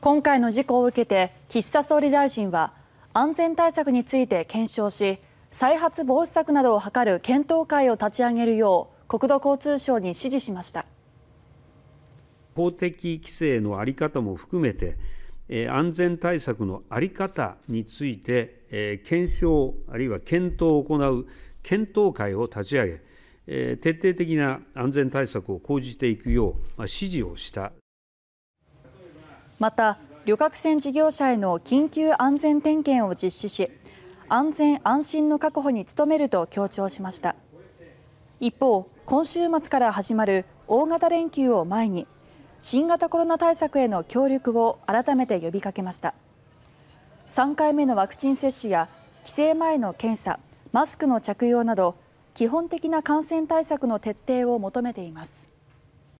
今回の事故を受けて岸田総理大臣は安全対策について検証し再発防止策などを図る検討会を立ち上げるよう国土交通省に指示しました法的規制の在り方も含めて安全対策の在り方について検証あるいは検討を行う検討会を立ち上げ徹底的な安全対策を講じていくよう指示をした。また、旅客船事業者への緊急安全点検を実施し安全安心の確保に努めると強調しました一方、今週末から始まる大型連休を前に新型コロナ対策への協力を改めて呼びかけました3回目のワクチン接種や帰省前の検査マスクの着用など基本的な感染対策の徹底を求めています。